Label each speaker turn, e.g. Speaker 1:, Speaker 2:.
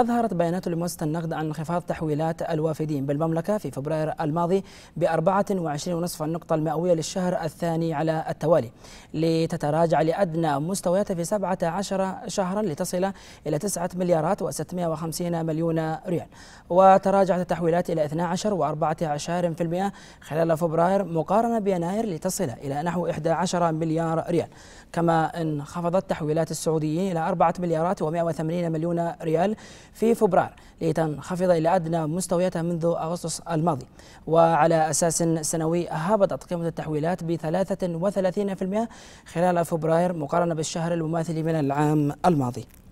Speaker 1: أظهرت بيانات لمؤسسة النقد عن انخفاض تحويلات الوافدين بالمملكة في فبراير الماضي ب 24.5 النقطة المئوية للشهر الثاني على التوالي لتتراجع لأدنى مستوياتها في 17 شهرا لتصل إلى 9 مليارات و650 مليون ريال وتراجعت التحويلات إلى 12 و14% خلال فبراير مقارنة بيناير لتصل إلى نحو 11 مليار ريال كما انخفضت تحويلات السعوديين إلى 4 مليارات و180 مليون ريال في فبراير لتنخفض إلى أدنى مستوياتها منذ أغسطس الماضي وعلى أساس سنوي هبطت قيمة التحويلات ب 33% خلال فبراير مقارنة بالشهر المماثل من العام الماضي